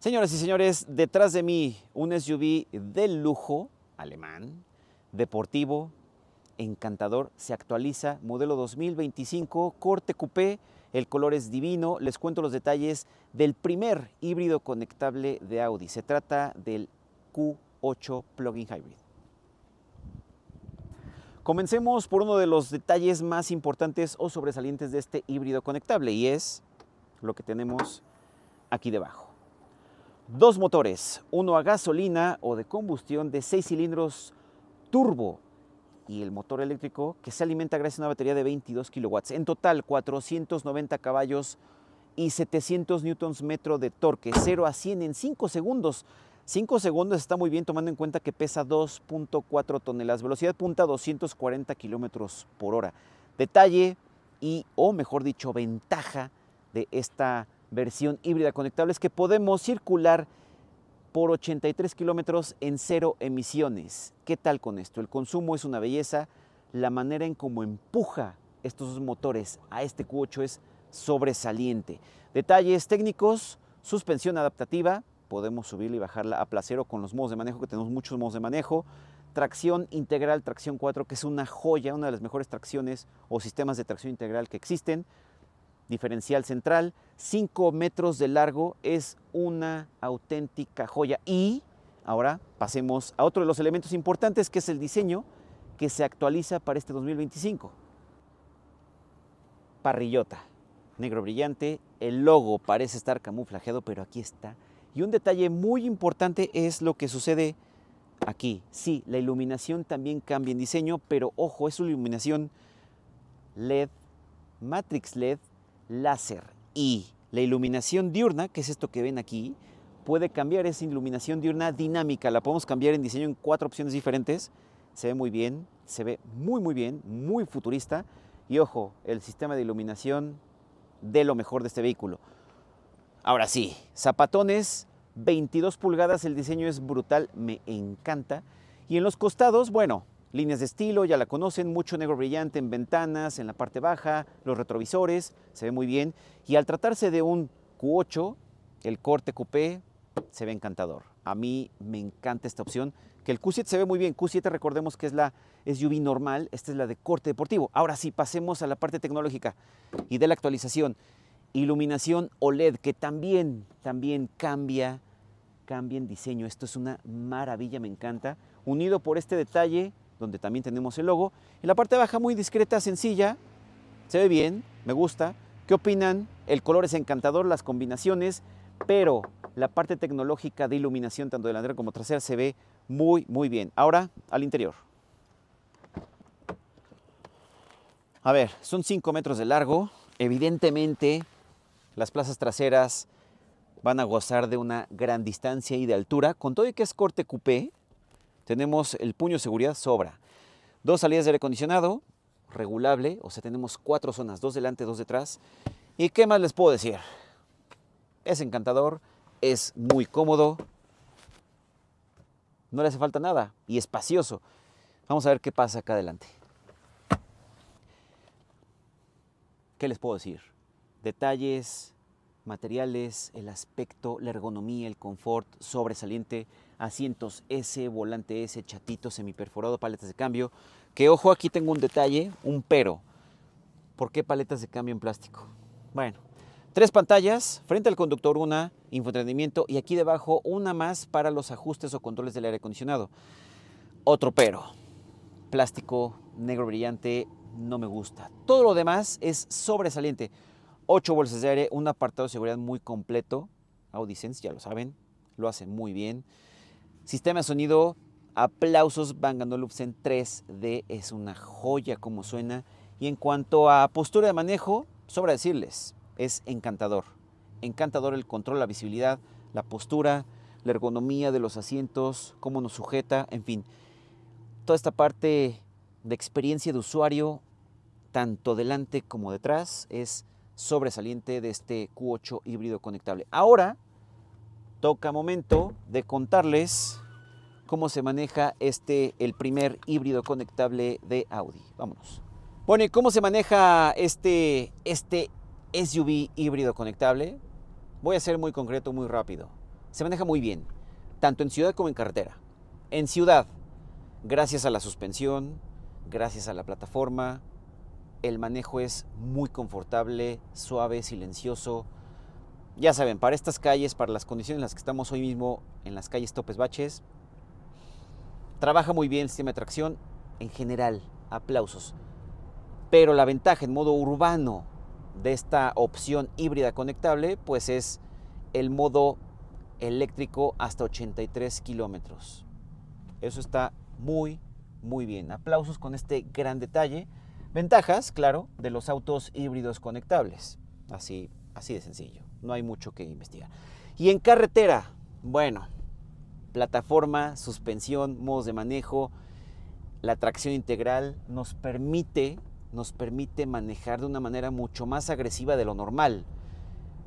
Señoras y señores, detrás de mí un SUV de lujo, alemán, deportivo, encantador, se actualiza, modelo 2025, corte coupé, el color es divino, les cuento los detalles del primer híbrido conectable de Audi, se trata del Q8 Plug-in Hybrid. Comencemos por uno de los detalles más importantes o sobresalientes de este híbrido conectable y es lo que tenemos aquí debajo dos motores, uno a gasolina o de combustión de 6 cilindros turbo y el motor eléctrico que se alimenta gracias a una batería de 22 kilowatts. En total, 490 caballos y 700 newtons metro de torque, 0 a 100 en 5 segundos. 5 segundos está muy bien tomando en cuenta que pesa 2.4 toneladas, velocidad punta 240 kilómetros por hora. Detalle y, o mejor dicho, ventaja de esta versión híbrida conectable es que podemos circular por 83 kilómetros en cero emisiones. ¿Qué tal con esto? El consumo es una belleza, la manera en cómo empuja estos motores a este Q8 es sobresaliente. Detalles técnicos, suspensión adaptativa, podemos subirla y bajarla a placer con los modos de manejo, que tenemos muchos modos de manejo. Tracción integral, tracción 4, que es una joya, una de las mejores tracciones o sistemas de tracción integral que existen diferencial central, 5 metros de largo, es una auténtica joya. Y ahora pasemos a otro de los elementos importantes, que es el diseño que se actualiza para este 2025. Parrillota, negro brillante, el logo parece estar camuflajeado, pero aquí está. Y un detalle muy importante es lo que sucede aquí. Sí, la iluminación también cambia en diseño, pero ojo, es una iluminación LED, Matrix LED, láser y la iluminación diurna, que es esto que ven aquí, puede cambiar esa iluminación diurna dinámica. La podemos cambiar en diseño en cuatro opciones diferentes. Se ve muy bien, se ve muy muy bien, muy futurista. Y ojo, el sistema de iluminación de lo mejor de este vehículo. Ahora sí, zapatones, 22 pulgadas, el diseño es brutal, me encanta. Y en los costados, bueno, Líneas de estilo, ya la conocen, mucho negro brillante en ventanas, en la parte baja, los retrovisores, se ve muy bien. Y al tratarse de un Q8, el corte coupé se ve encantador. A mí me encanta esta opción, que el Q7 se ve muy bien. Q7 recordemos que es la SUV normal, esta es la de corte deportivo. Ahora sí, pasemos a la parte tecnológica y de la actualización. Iluminación OLED, que también, también cambia, cambia en diseño. Esto es una maravilla, me encanta. Unido por este detalle donde también tenemos el logo. En la parte baja muy discreta, sencilla, se ve bien, me gusta. ¿Qué opinan? El color es encantador, las combinaciones, pero la parte tecnológica de iluminación, tanto delantera como trasera, se ve muy, muy bien. Ahora, al interior. A ver, son 5 metros de largo. Evidentemente, las plazas traseras van a gozar de una gran distancia y de altura. Con todo y que es corte coupé, tenemos el puño de seguridad, sobra. Dos salidas de aire acondicionado, regulable, o sea, tenemos cuatro zonas, dos delante, dos detrás. ¿Y qué más les puedo decir? Es encantador, es muy cómodo, no le hace falta nada y espacioso. Vamos a ver qué pasa acá adelante. ¿Qué les puedo decir? Detalles, materiales, el aspecto, la ergonomía, el confort sobresaliente, asientos S, volante S, chatito, semiperforado, paletas de cambio. Que ojo, aquí tengo un detalle, un pero. ¿Por qué paletas de cambio en plástico? Bueno, tres pantallas, frente al conductor una, infoentretenimiento y aquí debajo una más para los ajustes o controles del aire acondicionado. Otro pero, plástico negro brillante, no me gusta. Todo lo demás es sobresaliente. ocho bolsas de aire, un apartado de seguridad muy completo. Audisense, ya lo saben, lo hacen muy bien. Sistema de sonido, aplausos, Bang Olufsen 3D es una joya como suena. Y en cuanto a postura de manejo, sobra decirles, es encantador. Encantador el control, la visibilidad, la postura, la ergonomía de los asientos, cómo nos sujeta, en fin. Toda esta parte de experiencia de usuario, tanto delante como detrás, es sobresaliente de este Q8 híbrido conectable. Ahora toca momento de contarles cómo se maneja este, el primer híbrido conectable de Audi. Vámonos. Bueno, ¿y cómo se maneja este, este SUV híbrido conectable? Voy a ser muy concreto, muy rápido. Se maneja muy bien, tanto en ciudad como en carretera. En ciudad, gracias a la suspensión, gracias a la plataforma, el manejo es muy confortable, suave, silencioso. Ya saben, para estas calles, para las condiciones en las que estamos hoy mismo, en las calles topes baches, Trabaja muy bien el sistema de tracción en general, aplausos. Pero la ventaja en modo urbano de esta opción híbrida conectable, pues es el modo eléctrico hasta 83 kilómetros. Eso está muy, muy bien. Aplausos con este gran detalle. Ventajas, claro, de los autos híbridos conectables. Así, así de sencillo. No hay mucho que investigar. Y en carretera, bueno, plataforma, suspensión, modos de manejo, la tracción integral nos permite, nos permite manejar de una manera mucho más agresiva de lo normal.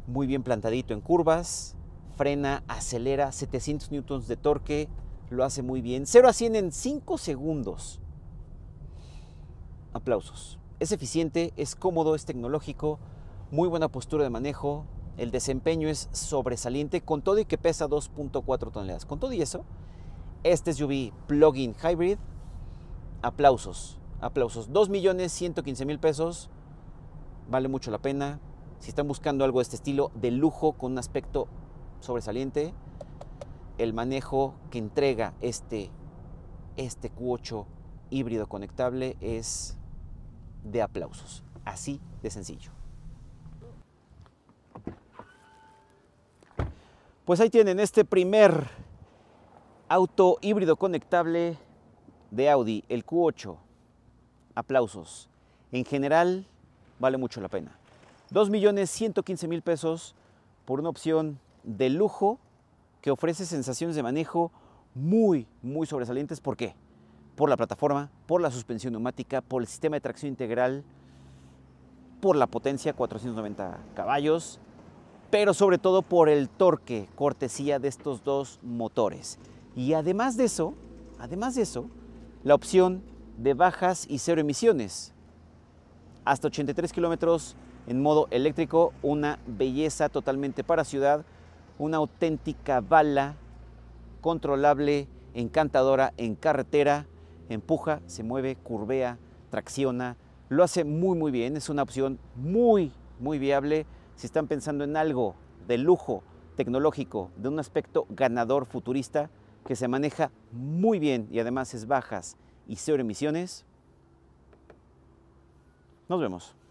Muy bien plantadito en curvas, frena, acelera, 700 newtons de torque, lo hace muy bien. 0 a 100 en 5 segundos. Aplausos. Es eficiente, es cómodo, es tecnológico, muy buena postura de manejo, el desempeño es sobresaliente con todo y que pesa 2.4 toneladas. Con todo y eso, este es Plug-in Hybrid. Aplausos, aplausos. mil pesos. Vale mucho la pena. Si están buscando algo de este estilo, de lujo, con un aspecto sobresaliente, el manejo que entrega este, este Q8 híbrido conectable es de aplausos. Así de sencillo. Pues ahí tienen este primer auto híbrido conectable de Audi, el Q8. Aplausos. En general, vale mucho la pena. 2.115.000 pesos por una opción de lujo que ofrece sensaciones de manejo muy, muy sobresalientes. ¿Por qué? Por la plataforma, por la suspensión neumática, por el sistema de tracción integral, por la potencia, 490 caballos, pero sobre todo por el torque cortesía de estos dos motores. Y además de eso, además de eso, la opción de bajas y cero emisiones. Hasta 83 kilómetros en modo eléctrico, una belleza totalmente para ciudad, una auténtica bala controlable, encantadora en carretera, empuja, se mueve, curvea, tracciona, lo hace muy muy bien, es una opción muy muy viable si están pensando en algo de lujo tecnológico, de un aspecto ganador futurista que se maneja muy bien y además es bajas y cero emisiones, nos vemos.